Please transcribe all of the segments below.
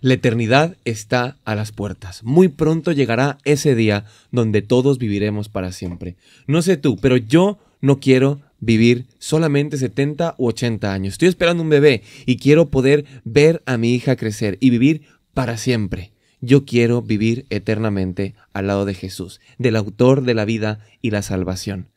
La eternidad está a las puertas. Muy pronto llegará ese día donde todos viviremos para siempre. No sé tú, pero yo no quiero vivir solamente 70 u 80 años. Estoy esperando un bebé y quiero poder ver a mi hija crecer y vivir para siempre. Yo quiero vivir eternamente al lado de Jesús, del autor de la vida y la salvación.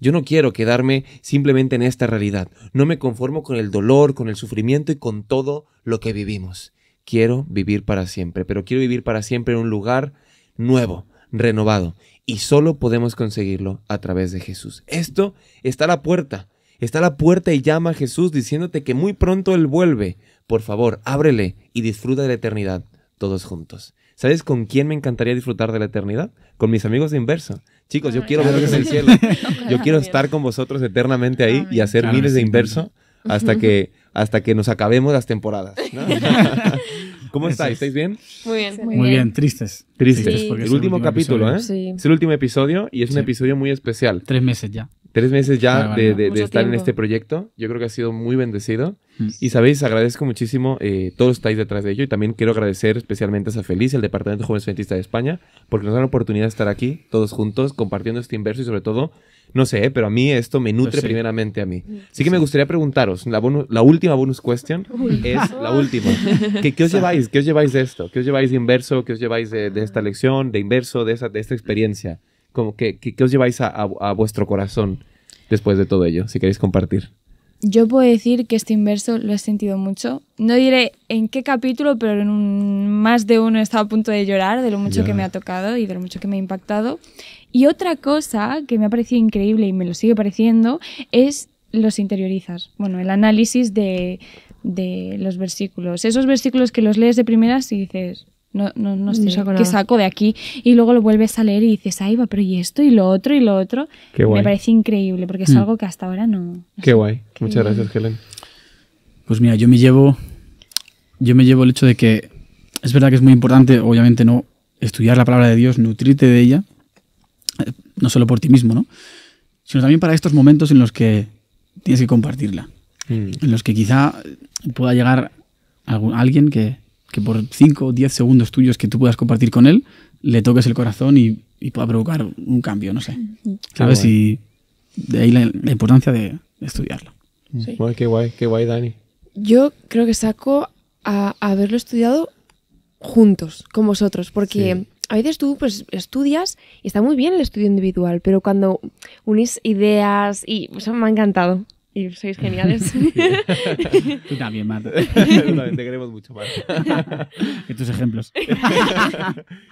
Yo no quiero quedarme simplemente en esta realidad. No me conformo con el dolor, con el sufrimiento y con todo lo que vivimos quiero vivir para siempre, pero quiero vivir para siempre en un lugar nuevo, renovado. Y solo podemos conseguirlo a través de Jesús. Esto está a la puerta. Está a la puerta y llama a Jesús diciéndote que muy pronto Él vuelve. Por favor, ábrele y disfruta de la eternidad todos juntos. ¿Sabes con quién me encantaría disfrutar de la eternidad? Con mis amigos de inverso. Chicos, yo ah, quiero verlos en el cielo. Yo quiero estar con vosotros eternamente ahí ah, y hacer miles de inverso hasta que hasta que nos acabemos las temporadas. ¿Cómo estáis? ¿Estáis bien? Muy bien. Muy, bien. tristes. Tristes. Porque el, último, capítulo, ¿eh? Sí. Es el último episodio y es un episodio muy especial. Tres meses ya. Tres meses ya de, estar en este proyecto. Yo creo que ha sido muy bendecido. Mm. Y sabéis, agradezco muchísimo, eh, todos estáis detrás de ello. Y también quiero agradecer especialmente a Feliz, el Departamento de Jóvenes Fentistas de España, porque nos dan la oportunidad de estar aquí, todos juntos, compartiendo este inverso y sobre todo no sé, pero a mí esto me nutre primeramente a mí. Mm. Así que me gustaría preguntaros, la, última bonus question es la última. ¿Qué, os lleváis? ¿Qué os lleváis de esto? ¿Qué os lleváis de inverso? ¿Qué os lleváis de, esta lección? ¿De inverso? ¿De, esta experiencia? Como que, ¿Qué os lleváis a vuestro corazón después de todo ello? Si queréis compartir. Yo puedo decir que este inverso lo he sentido mucho. No diré en qué capítulo, pero en un, más de uno he estado a punto de llorar de lo mucho que me ha tocado y de lo mucho que me ha impactado. Y otra cosa que me ha parecido increíble y me lo sigue pareciendo es los interiorizas. Bueno, el análisis de, de los versículos. Esos versículos que los lees de primeras y dices, no, no, no estoy qué saco de aquí. Y luego lo vuelves a leer y dices, ahí va, pero y esto, y lo otro, y lo otro. Qué Me parece increíble, porque es mm. algo que hasta ahora no. qué guay. Muchas gracias, Helen. Pues mira, yo me llevo. Yo me llevo el hecho de que es verdad que es muy importante, obviamente, no estudiar la palabra de Dios, nutrirte de ella, no solo por ti mismo, ¿no? Sino también para estos momentos en los que tienes que compartirla. Mm. En los que quizá pueda llegar alguien que, que por 5 o 10 segundos tuyos que tú puedas compartir con él, le toques el corazón y, pueda provocar un cambio, no sé. ¿Sabes? Y de ahí la, importancia de estudiarlo. Mm. qué guay, qué guay, Dani. Yo creo que saco a haberlo estudiado juntos, con vosotros, porque a veces tú pues estudias y está muy bien el estudio individual, pero cuando unís ideas y eso me ha encantado y sois geniales. Tú también, Marta. te queremos mucho, Marta. que tus ejemplos.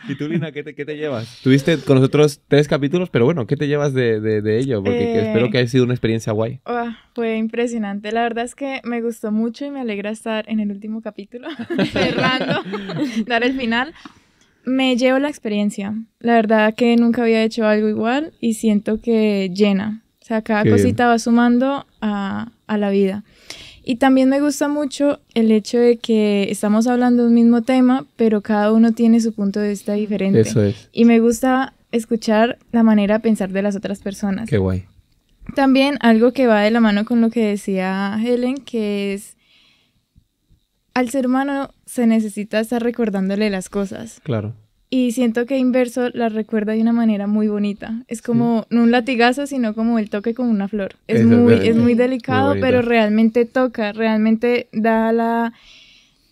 ¿Y tú, Lina, qué te, qué te, llevas? Tuviste con nosotros tres capítulos, pero bueno, ¿qué te llevas de, de, ello? Porque espero eh, que haya sido una experiencia guay. Ah, fue impresionante. La verdad es que me gustó mucho y me alegra estar en el último capítulo, cerrando, dar el final. Me llevo la experiencia. La verdad que nunca había hecho algo igual y siento que llena. O sea, cada cosita va sumando a, la vida. Y también me gusta mucho el hecho de que estamos hablando de un mismo tema, pero cada uno tiene su punto de vista diferente. Eso es. Y me gusta escuchar la manera de pensar de las otras personas. Qué guay. También algo que va de la mano con lo que decía Helen, que es al ser humano se necesita estar recordándole las cosas. Claro. Y siento que Inverso la recuerda de una manera muy bonita. Es como, no un latigazo, sino como el toque con una flor. Es, muy, es muy delicado, pero realmente toca, realmente da la,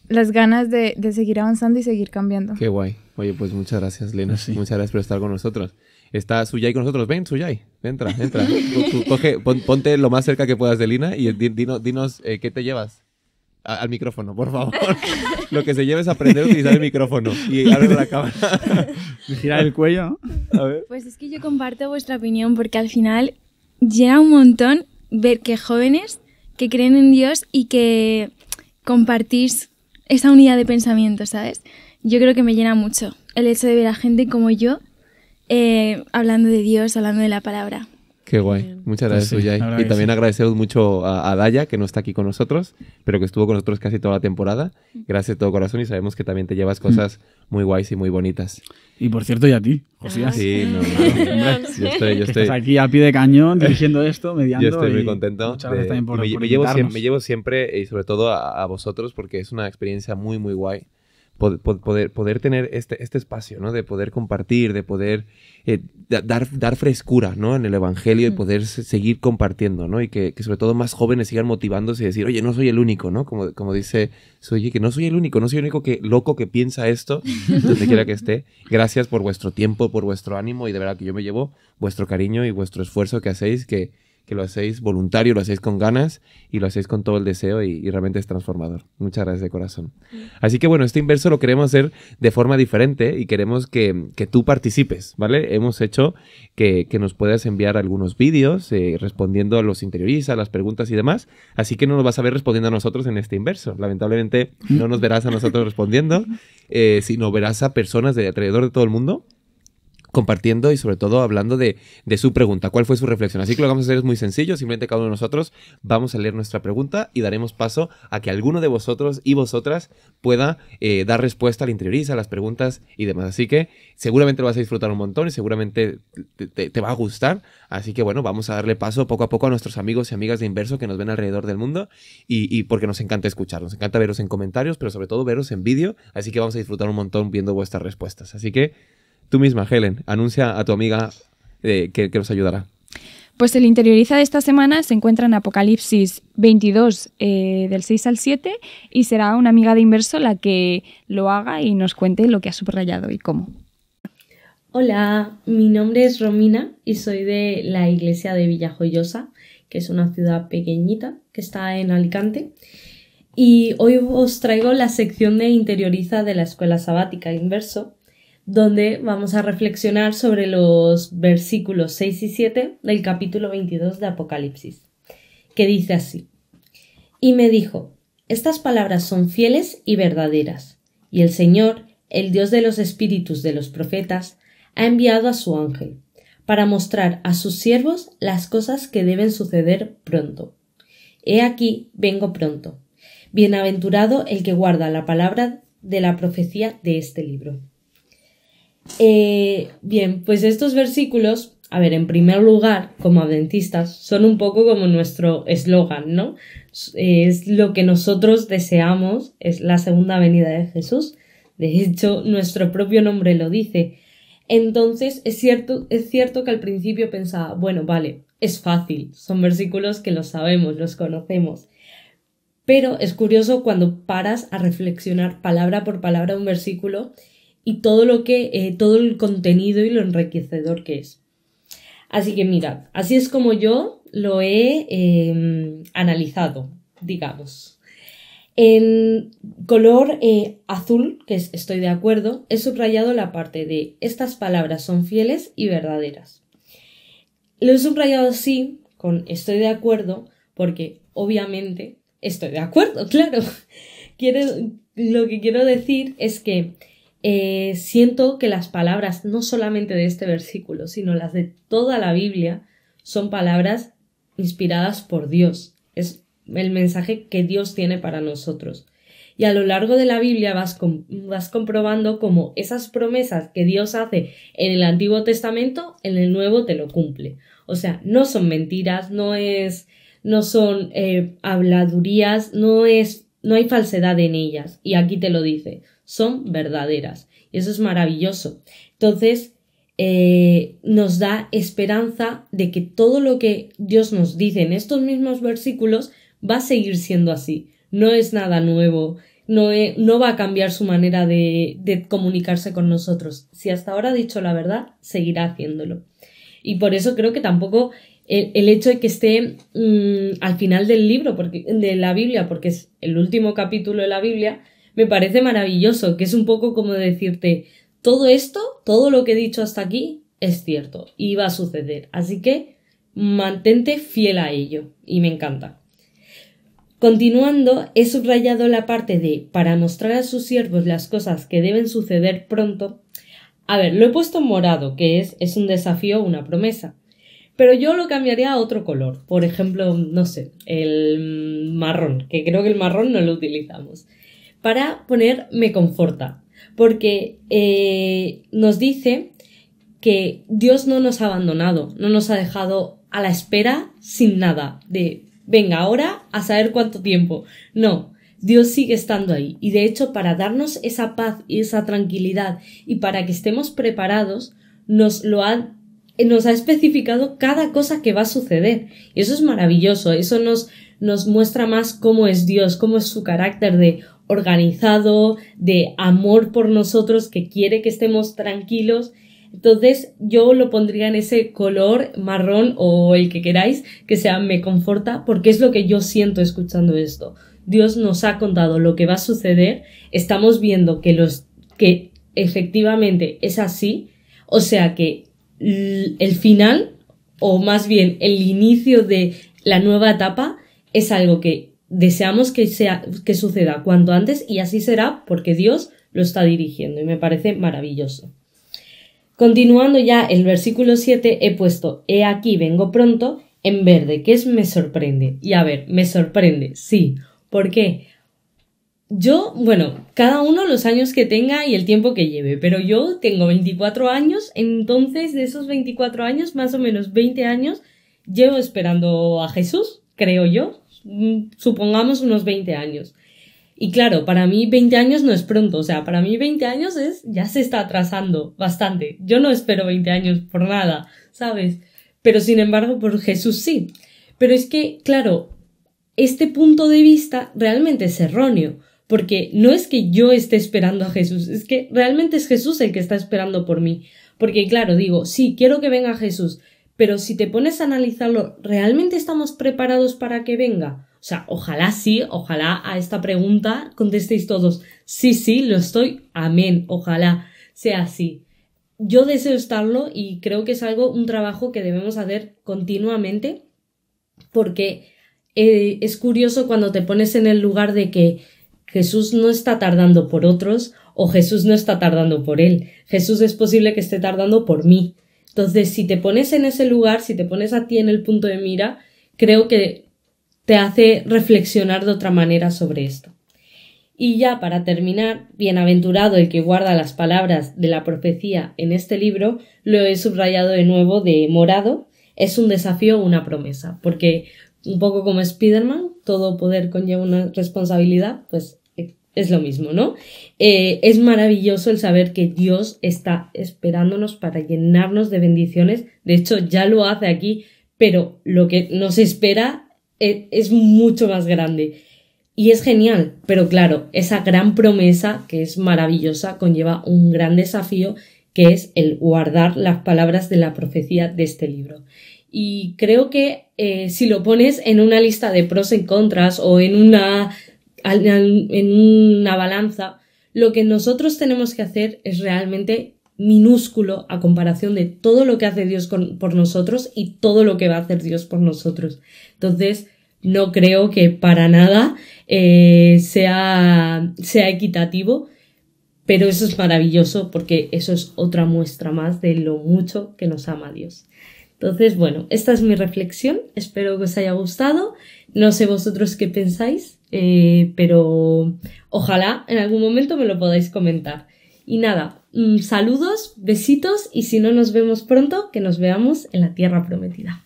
las ganas de, seguir avanzando y seguir cambiando. Qué guay. Oye, pues muchas gracias, Lena. Pues muchas gracias por estar con nosotros. Está Suyai con nosotros. Ven, suyay Entra, entra. ponte lo más cerca que puedas de Lina y dinos, dinos eh, qué te llevas al micrófono, por favor. Lo que se lleva es aprender a utilizar el micrófono y abrir la cámara. Girar el cuello. Pues es que yo comparto vuestra opinión porque al final llena un montón ver que jóvenes que creen en Dios y que compartís esa unidad de pensamiento, ¿sabes? Yo creo que me llena mucho el hecho de ver a gente como yo eh, hablando de Dios, hablando de la palabra. Qué guay. Muchas pues gracias, Uyay. Y también agradecemos mucho a, Daya, que no está aquí con nosotros, pero que estuvo con nosotros casi toda la temporada. Gracias de todo corazón y sabemos que también te llevas cosas mm. muy guays y muy bonitas. Y por cierto, y a ti, Josías. Sí, ah, yo estoy, yo estoy... Estás aquí a pie de cañón dirigiendo esto, mediando. Yo estoy muy contento. Muchas gracias también por, me, me, llevo siempre, y sobre todo a vosotros, porque es una experiencia muy, muy guay poder, poder tener este, este espacio, ¿no? De poder compartir, de poder eh, dar, dar frescura, ¿no? En el Evangelio y poder seguir compartiendo, ¿no? Y que, que, sobre todo más jóvenes sigan motivándose y decir, oye, no soy el único, ¿no? Como, como dice Soy, que no soy el único, no soy el único que loco que piensa esto, donde quiera que esté. Gracias por vuestro tiempo, por vuestro ánimo y de verdad que yo me llevo vuestro cariño y vuestro esfuerzo que hacéis, que que lo hacéis voluntario, lo hacéis con ganas y lo hacéis con todo el deseo y, realmente es transformador. Muchas gracias de corazón. Mm. Así que bueno, este inverso lo queremos hacer de forma diferente y queremos que, tú participes, ¿vale? Hemos hecho que, que nos puedas enviar algunos vídeos eh, respondiendo a los interioristas, a las preguntas y demás, así que no nos vas a ver respondiendo a nosotros en este inverso. Lamentablemente no nos verás a nosotros respondiendo, eh, sino verás a personas de alrededor de todo el mundo compartiendo y sobre todo hablando de, su pregunta. ¿Cuál fue su reflexión? Así que lo que vamos a hacer es muy sencillo. Simplemente cada uno de nosotros vamos a leer nuestra pregunta y daremos paso a que alguno de vosotros y vosotras pueda eh, dar respuesta al interioriza, a las preguntas y demás. Así que seguramente lo vas a disfrutar un montón y seguramente te, va a gustar. Así que bueno, vamos a darle paso poco a poco a nuestros amigos y amigas de Inverso que nos ven alrededor del mundo y, y porque nos encanta escuchar, nos encanta veros en comentarios, pero sobre todo veros en vídeo. Así que vamos a disfrutar un montón viendo vuestras respuestas. Así que... Tú misma, Helen, anuncia a tu amiga eh, que, nos ayudará. Pues el interioriza de esta semana se encuentra en Apocalipsis 22, eh, del 6 al 7, y será una amiga de inverso la que lo haga y nos cuente lo que ha subrayado y cómo. Hola, mi nombre es Romina y soy de la iglesia de Villajoyosa, que es una ciudad pequeñita que está en Alicante. Y hoy os traigo la sección de interioriza de la escuela sabática inverso, donde vamos a reflexionar sobre los versículos 6 y 7 del capítulo 22 de Apocalipsis, que dice así, Y me dijo, estas palabras son fieles y verdaderas, y el Señor, el Dios de los espíritus de los profetas, ha enviado a su ángel, para mostrar a sus siervos las cosas que deben suceder pronto. He aquí, vengo pronto. Bienaventurado el que guarda la palabra de la profecía de este libro. Eh, bien, pues estos versículos, a ver, en primer lugar, como adventistas, son un poco como nuestro eslogan, ¿no? Es lo que nosotros deseamos, es la segunda venida de Jesús. De hecho, nuestro propio nombre lo dice. Entonces, es cierto, es cierto que al principio pensaba, bueno, vale, es fácil, son versículos que los sabemos, los conocemos. Pero es curioso cuando paras a reflexionar palabra por palabra un versículo y todo lo que, eh, todo el contenido y lo enriquecedor que es. Así que mirad, así es como yo lo he em, analizado, digamos. En color eh, azul, que es, estoy de acuerdo, he subrayado la parte de estas palabras son fieles y verdaderas. Lo he subrayado así, con estoy de acuerdo, porque obviamente estoy de acuerdo, claro. Quiero, lo que quiero decir es que eh, siento que las palabras, no solamente de este versículo, sino las de toda la Biblia, son palabras inspiradas por Dios. Es el mensaje que Dios tiene para nosotros. Y a lo largo de la Biblia vas, comprobando cómo esas promesas que Dios hace en el Antiguo Testamento, en el Nuevo te lo cumple. O sea, no son mentiras, no es, no son eh, habladurías, no es, no hay falsedad en ellas. Y aquí te lo dice son verdaderas. Y eso es maravilloso. Entonces, eh, nos da esperanza de que todo lo que Dios nos dice en estos mismos versículos va a seguir siendo así. No es nada nuevo, no, no va a cambiar su manera de, comunicarse con nosotros. Si hasta ahora ha dicho la verdad, seguirá haciéndolo. Y por eso creo que tampoco el, hecho de que esté mm, al final del libro, porque, de la Biblia, porque es el último capítulo de la Biblia, me parece maravilloso, que es un poco como decirte, todo esto, todo lo que he dicho hasta aquí, es cierto y va a suceder. Así que mantente fiel a ello y me encanta. Continuando, he subrayado la parte de para mostrar a sus siervos las cosas que deben suceder pronto. A ver, lo he puesto morado, que es, es un desafío, una promesa. Pero yo lo cambiaría a otro color. Por ejemplo, no sé, el marrón, que creo que el marrón no lo utilizamos para poner me conforta, porque eh, nos dice que Dios no nos ha abandonado, no nos ha dejado a la espera sin nada, de venga ahora a saber cuánto tiempo. No, Dios sigue estando ahí y de hecho para darnos esa paz y esa tranquilidad y para que estemos preparados, nos lo ha nos ha especificado cada cosa que va a suceder. Y eso es maravilloso, eso nos, nos muestra más cómo es Dios, cómo es su carácter de, organizado, de amor por nosotros, que quiere que estemos tranquilos. Entonces yo lo pondría en ese color marrón o el que queráis, que sea me conforta, porque es lo que yo siento escuchando esto. Dios nos ha contado lo que va a suceder, estamos viendo que los que efectivamente es así, o sea que el final o más bien el inicio de la nueva etapa es algo que deseamos que, sea, que suceda cuanto antes y así será porque Dios lo está dirigiendo y me parece maravilloso. Continuando ya el versículo 7 he puesto He aquí vengo pronto en verde, que es me sorprende. Y a ver, me sorprende, sí. porque Yo, bueno, cada uno los años que tenga y el tiempo que lleve, pero yo tengo 24 años, entonces de esos 24 años, más o menos 20 años, llevo esperando a Jesús, creo yo, Mm, supongamos unos 20 años. Y claro, para mí 20 años no es pronto, o sea, para mí 20 años es ya se está atrasando bastante. Yo no espero 20 años por nada, ¿sabes? Pero sin embargo, por Jesús sí. Pero es que, claro, este punto de vista realmente es erróneo, porque no es que yo esté esperando a Jesús, es que realmente es Jesús el que está esperando por mí. Porque claro, digo, sí, quiero que venga Jesús, pero si te pones a analizarlo, ¿realmente estamos preparados para que venga? O sea, ojalá sí, ojalá a esta pregunta contestéis todos, sí, sí, lo estoy, amén, ojalá sea así. Yo deseo estarlo y creo que es algo, un trabajo que debemos hacer continuamente, porque eh, es curioso cuando te pones en el lugar de que Jesús no está tardando por otros o Jesús no está tardando por él. Jesús es posible que esté tardando por mí entonces, si te pones en ese lugar, si te pones a ti en el punto de mira, creo que te hace reflexionar de otra manera sobre esto. Y ya para terminar, bienaventurado el que guarda las palabras de la profecía en este libro, lo he subrayado de nuevo de morado, es un desafío una promesa, porque un poco como Spider-Man, todo poder conlleva una responsabilidad, pues es lo mismo, ¿no? Eh, es maravilloso el saber que Dios está esperándonos para llenarnos de bendiciones. De hecho, ya lo hace aquí, pero lo que nos espera eh, es, mucho más grande. Y es genial, pero claro, esa gran promesa, que es maravillosa, conlleva un gran desafío, que es el guardar las palabras de la profecía de este libro. Y creo que eh, si lo pones en una lista de pros y contras o en una en una balanza, lo que nosotros tenemos que hacer es realmente minúsculo a comparación de todo lo que hace Dios por nosotros y todo lo que va a hacer Dios por nosotros. Entonces, no creo que para nada eh, sea, sea equitativo, pero eso es maravilloso porque eso es otra muestra más de lo mucho que nos ama Dios. Entonces, bueno, esta es mi reflexión, espero que os haya gustado, no sé vosotros qué pensáis, eh, pero ojalá en algún momento me lo podáis comentar. Y nada, mm, saludos, besitos y si no nos vemos pronto, que nos veamos en la Tierra Prometida.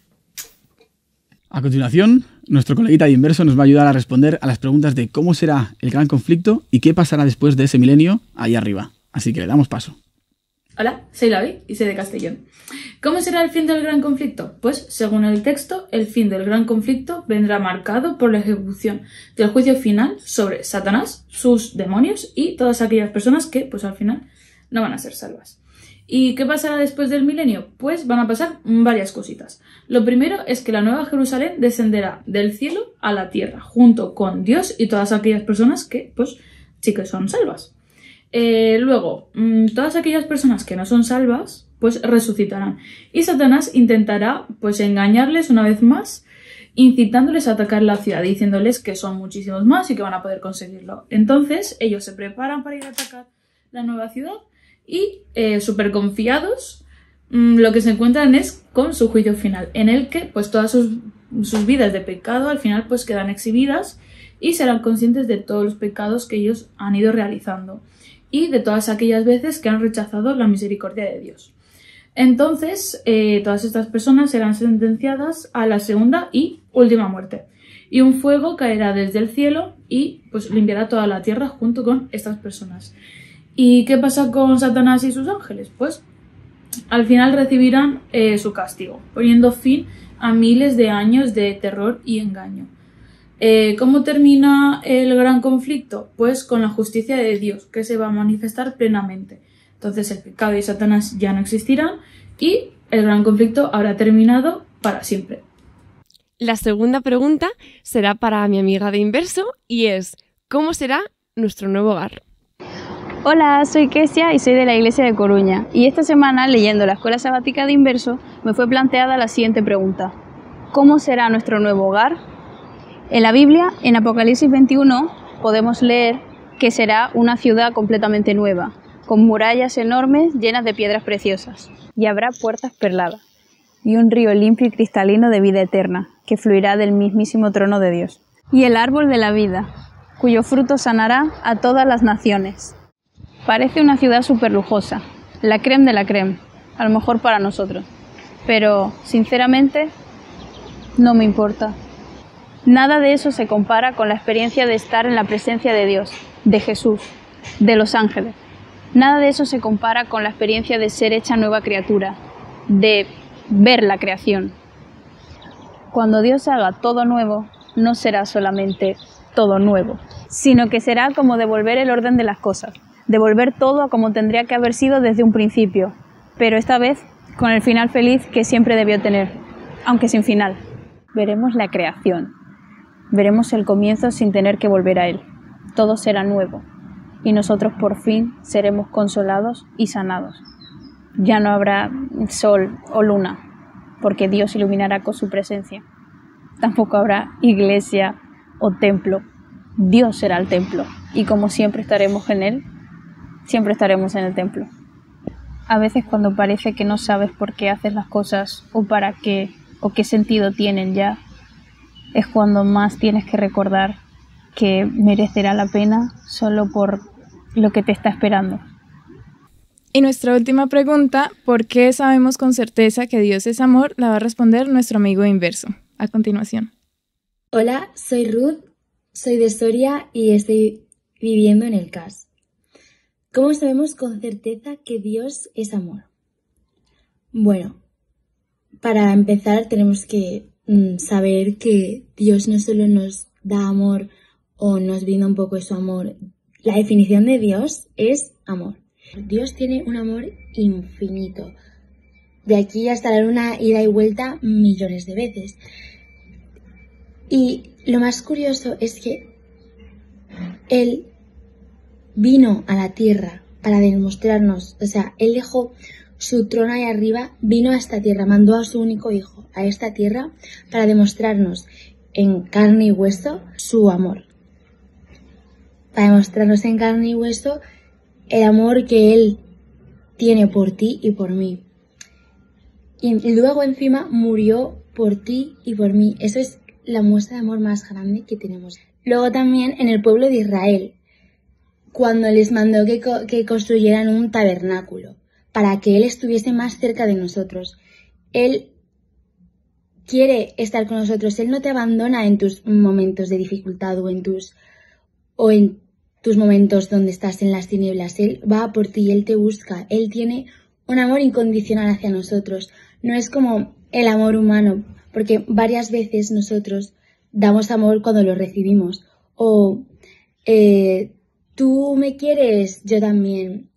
A continuación, nuestro coleguita de inverso nos va a ayudar a responder a las preguntas de cómo será el gran conflicto y qué pasará después de ese milenio ahí arriba. Así que le damos paso. Hola, soy Lavi y soy de Castellón. ¿Cómo será el fin del gran conflicto? Pues, según el texto, el fin del gran conflicto vendrá marcado por la ejecución del juicio final sobre Satanás, sus demonios y todas aquellas personas que, pues al final, no van a ser salvas. ¿Y qué pasará después del milenio? Pues van a pasar varias cositas. Lo primero es que la nueva Jerusalén descenderá del cielo a la tierra, junto con Dios y todas aquellas personas que, pues, sí que son salvas. Eh, luego, mm, todas aquellas personas que no son salvas, pues resucitarán. Y Satanás intentará, pues, engañarles una vez más, incitándoles a atacar la ciudad, diciéndoles que son muchísimos más y que van a poder conseguirlo. Entonces, ellos se preparan para ir a atacar la nueva ciudad y, eh, súper confiados, mm, lo que se encuentran es con su juicio final, en el que, pues, todas sus, sus vidas de pecado al final, pues, quedan exhibidas y serán conscientes de todos los pecados que ellos han ido realizando y de todas aquellas veces que han rechazado la misericordia de Dios. Entonces, eh, todas estas personas serán sentenciadas a la segunda y última muerte. Y un fuego caerá desde el cielo y pues limpiará toda la tierra junto con estas personas. ¿Y qué pasa con Satanás y sus ángeles? Pues al final recibirán eh, su castigo, poniendo fin a miles de años de terror y engaño. Eh, ¿Cómo termina el gran conflicto? Pues con la justicia de Dios, que se va a manifestar plenamente. Entonces el pecado y Satanás ya no existirán y el gran conflicto habrá terminado para siempre. La segunda pregunta será para mi amiga de inverso y es, ¿cómo será nuestro nuevo hogar? Hola, soy Kesia y soy de la Iglesia de Coruña. Y esta semana, leyendo la Escuela Sabática de Inverso, me fue planteada la siguiente pregunta. ¿Cómo será nuestro nuevo hogar? En la Biblia, en Apocalipsis 21, podemos leer que será una ciudad completamente nueva, con murallas enormes llenas de piedras preciosas, y habrá puertas perladas, y un río limpio y cristalino de vida eterna, que fluirá del mismísimo trono de Dios, y el árbol de la vida, cuyo fruto sanará a todas las naciones. Parece una ciudad súper lujosa, la creme de la creme, a lo mejor para nosotros, pero sinceramente no me importa. Nada de eso se compara con la experiencia de estar en la presencia de Dios, de Jesús, de los ángeles. Nada de eso se compara con la experiencia de ser hecha nueva criatura, de ver la creación. Cuando Dios haga todo nuevo, no será solamente todo nuevo, sino que será como devolver el orden de las cosas, devolver todo a como tendría que haber sido desde un principio, pero esta vez con el final feliz que siempre debió tener, aunque sin final. Veremos la creación, Veremos el comienzo sin tener que volver a él. Todo será nuevo, y nosotros por fin seremos consolados y sanados. Ya no habrá sol o luna, porque Dios iluminará con su presencia. Tampoco habrá iglesia o templo. Dios será el templo, y como siempre estaremos en él, siempre estaremos en el templo. A veces cuando parece que no sabes por qué haces las cosas o para qué o qué sentido tienen ya, es cuando más tienes que recordar que merecerá la pena solo por lo que te está esperando. Y nuestra última pregunta, ¿por qué sabemos con certeza que Dios es amor? La va a responder nuestro amigo inverso. A continuación. Hola, soy Ruth, soy de Soria y estoy viviendo en el CAS. ¿Cómo sabemos con certeza que Dios es amor? Bueno, para empezar tenemos que Mm, saber que Dios no solo nos da amor o nos brinda un poco de su amor. La definición de Dios es amor. Dios tiene un amor infinito. De aquí hasta la luna, ida y vuelta millones de veces. Y lo más curioso es que Él vino a la tierra para demostrarnos, o sea, Él dejó su trono ahí arriba, vino a esta tierra, mandó a su único hijo a esta tierra para demostrarnos en carne y hueso su amor. Para demostrarnos en carne y hueso el amor que Él tiene por ti y por mí. Y luego encima murió por ti y por mí. Eso es la muestra de amor más grande que tenemos. Luego también en el pueblo de Israel, cuando les mandó que, que construyeran un tabernáculo para que Él estuviese más cerca de nosotros. Él quiere estar con nosotros, Él no te abandona en tus momentos de dificultad o en tus, o en tus momentos donde estás en las tinieblas. Él va por ti, Él te busca, Él tiene un amor incondicional hacia nosotros. No es como el amor humano, porque varias veces nosotros damos amor cuando lo recibimos. O eh, tú me quieres, yo también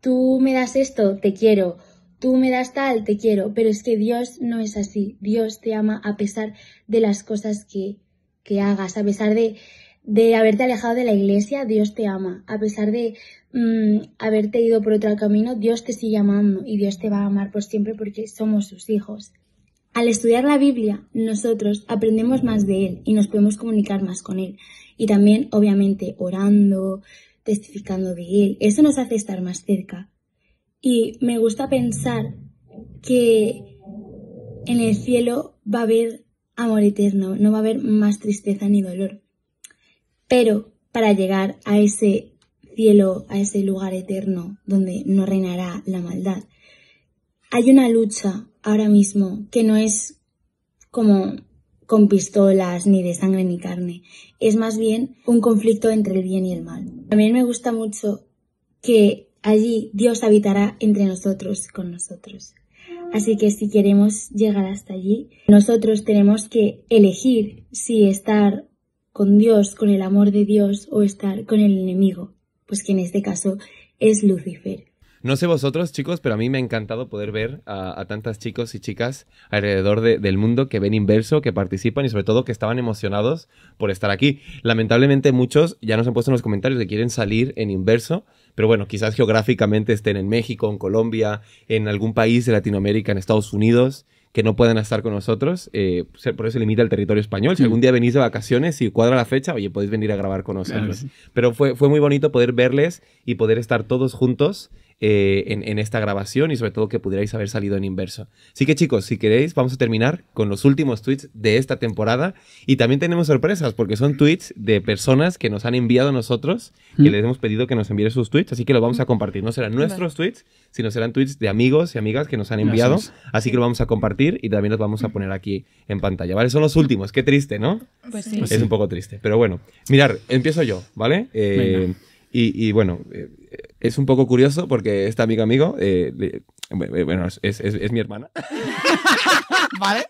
tú me das esto, te quiero, tú me das tal, te quiero, pero es que Dios no es así, Dios te ama a pesar de las cosas que, que hagas, a pesar de, de haberte alejado de la iglesia, Dios te ama, a pesar de mm, haberte ido por otro camino, Dios te sigue amando y Dios te va a amar por siempre porque somos sus hijos. Al estudiar la Biblia, nosotros aprendemos más de Él y nos podemos comunicar más con Él. Y también, obviamente, orando, testificando de Él. Eso nos hace estar más cerca. Y me gusta pensar que en el cielo va a haber amor eterno, no va a haber más tristeza ni dolor. Pero para llegar a ese cielo, a ese lugar eterno donde no reinará la maldad, hay una lucha ahora mismo que no es como con pistolas, ni de sangre ni carne. Es más bien un conflicto entre el bien y el mal. También me gusta mucho que allí Dios habitará entre nosotros, con nosotros. Así que si queremos llegar hasta allí, nosotros tenemos que elegir si estar con Dios, con el amor de Dios o estar con el enemigo, pues que en este caso es Lucifer. No sé vosotros, chicos, pero a mí me ha encantado poder ver a, tantas chicos y chicas alrededor del mundo que ven inverso, que participan y sobre todo que estaban emocionados por estar aquí. Lamentablemente muchos ya nos han puesto en los comentarios que quieren salir en inverso, pero bueno, quizás geográficamente estén en México, en Colombia, en algún país de Latinoamérica, en Estados Unidos que no puedan estar con nosotros. Eh, por eso se limita el territorio español. Si algún día venís de vacaciones y cuadra la fecha, oye, podéis venir a grabar con nosotros. Pero fue, fue muy bonito poder verles y poder estar todos juntos eh, en, esta grabación y sobre todo que pudierais haber salido en inverso. Así que chicos, si queréis, vamos a terminar con los últimos tweets de esta temporada y también tenemos sorpresas porque son tweets de personas que nos han enviado a nosotros, y mm. les hemos pedido que nos envíen sus tweets, así que los vamos a compartir. No serán mm. nuestros tweets, sino serán tweets de amigos y amigas que nos han enviado, así que los vamos a compartir y también los vamos a poner aquí en pantalla, ¿vale? Son los últimos, qué triste, ¿no? Pues sí. Es pues un poco triste, pero bueno, mirar, empiezo yo, ¿vale? Eh, y, bueno, eh, es un poco curioso porque esta amiga amigo, eh, eh, bueno, es, es, mi hermana. ¿Vale?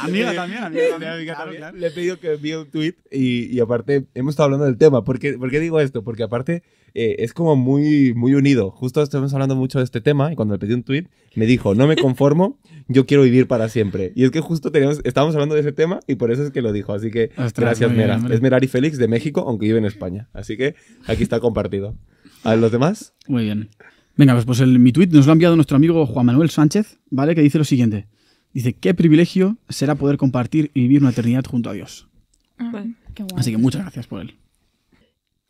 amiga también, amiga, también. Le he pedido que envíe un tweet y, y, aparte hemos estado hablando del tema. ¿Por qué digo esto? Porque aparte eh, es como muy, muy unido. Justo estamos hablando mucho de este tema y cuando le pedí un tweet me dijo, no me conformo, yo quiero vivir para siempre. Y es que justo teníamos, estábamos hablando de ese tema y por eso es que lo dijo. Así que gracias, Mera. es Merari Félix de México, aunque vive en España. Así que aquí está compartido. ¿A los demás? Muy bien. Venga, pues, pues mi tweet nos lo ha enviado nuestro amigo Juan Manuel Sánchez, ¿vale? Que dice lo siguiente. Dice, qué privilegio será poder compartir y vivir una eternidad junto a Dios. Ah, Así que muchas gracias por él.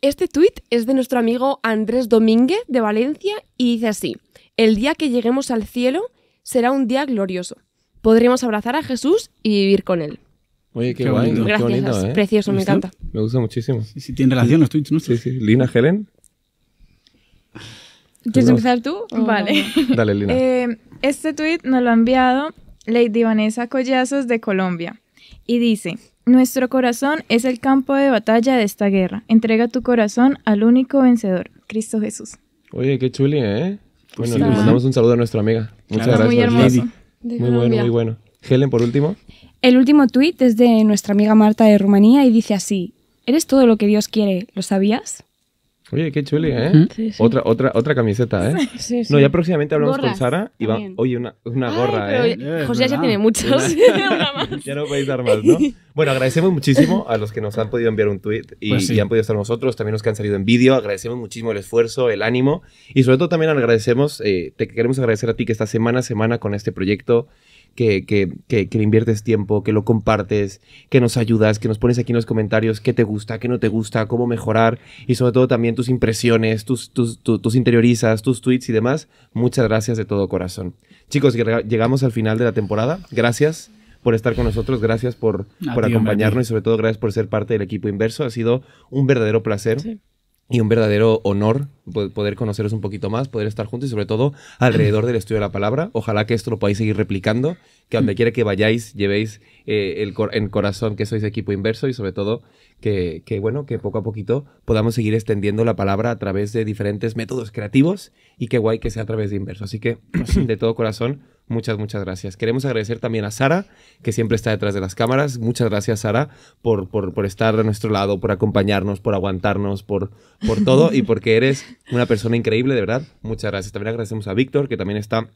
Este tuit es de nuestro amigo Andrés Domínguez de Valencia y dice así, el día que lleguemos al cielo será un día glorioso. Podremos abrazar a Jesús y vivir con él. Oye, qué, bonito. Gracias, qué ¿eh? precioso, me encanta. Me gusta muchísimo. Sí, sí tiene relación los tuits Sí, sí. Lina, Helen. ¿Quieres empezar tú? Oh, vale. Dale, Lina. Eh, este tuit nos lo ha enviado Lady Vanessa Collazos de Colombia y dice, nuestro corazón es el campo de batalla de esta guerra. Entrega tu corazón al único vencedor, Cristo Jesús. Oye, qué chuli, ¿eh? Bueno, le mandamos un saludo a nuestra amiga. Muchas gracias. Muy, muy bueno, muy bueno. Helen, por último. El último tuit es de nuestra amiga Marta de Rumanía y dice así, Eres todo lo que Dios quiere, ¿lo sabías? Oye, qué chuli, ¿eh? Otra, otra, otra camiseta, ¿eh? no, ya próximamente hablamos con Sara y va. Oye, una, una gorra, ¿eh? José ya, tiene muchos. ya no podéis dar más, ¿no? Bueno, agradecemos muchísimo a los que nos han podido enviar un tweet pues y, han podido estar nosotros, también los que han salido en vídeo. Agradecemos muchísimo el esfuerzo, el ánimo y sobre todo también agradecemos, eh, te queremos agradecer a ti que esta semana semana con este proyecto que, que, que, le inviertes tiempo, que lo compartes, que nos ayudas, que nos pones aquí en los comentarios qué te gusta, qué no te gusta, cómo mejorar y sobre todo también tus impresiones, tus, tus, interiorizas, tus tweets y demás. Muchas gracias de todo corazón. Chicos, llegamos al final de la temporada. Gracias por estar con nosotros, gracias por, por acompañarnos y sobre todo gracias por ser parte del equipo inverso. Ha sido un verdadero placer y un verdadero honor poder conoceros un poquito más, poder estar juntos y sobre todo alrededor del estudio de la palabra. Ojalá que esto lo podáis seguir replicando, que donde quiera que vayáis llevéis eh, el, corazón que sois equipo inverso y sobre todo que, bueno, que poco a poquito podamos seguir extendiendo la palabra a través de diferentes métodos creativos y qué guay que sea a través de inverso. Así que de todo corazón Muchas, muchas gracias. Queremos agradecer también a Sara, que siempre está detrás de las cámaras. Muchas gracias, Sara, por, por, estar a nuestro lado, por acompañarnos, por aguantarnos, por, por todo y porque eres una persona increíble, de verdad. Muchas gracias. También agradecemos a Víctor, que también está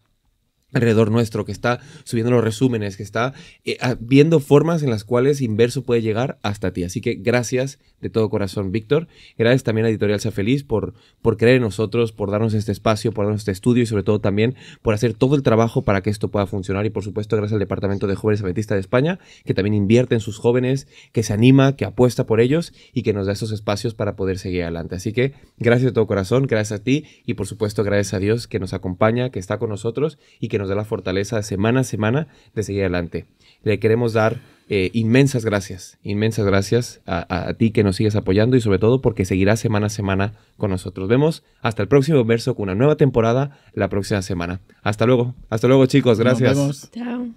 alrededor nuestro, que está subiendo los resúmenes, que está eh, ah, viendo formas en las cuales Inverso puede llegar hasta ti. Así que gracias de todo corazón, Víctor. Gracias también a Editorial Sea Feliz por, por creer en nosotros, por darnos este espacio, por darnos este estudio y sobre todo también por hacer todo el trabajo para que esto pueda funcionar. Y por supuesto, gracias al Departamento de Jóvenes Adventistas de España, que también invierte en sus jóvenes, que se anima, que apuesta por ellos y que nos da esos espacios para poder seguir adelante. Así que gracias de todo corazón, gracias a ti y por supuesto, gracias a Dios que nos acompaña, que está con nosotros y que nos da la fortaleza semana a semana de seguir adelante. Le queremos dar eh, inmensas gracias, inmensas gracias a, ti que nos sigues apoyando y sobre todo porque seguirás semana a semana con nosotros. Vemos hasta el próximo verso con una nueva temporada la próxima semana. Hasta luego, hasta luego chicos, gracias. Nos Chao.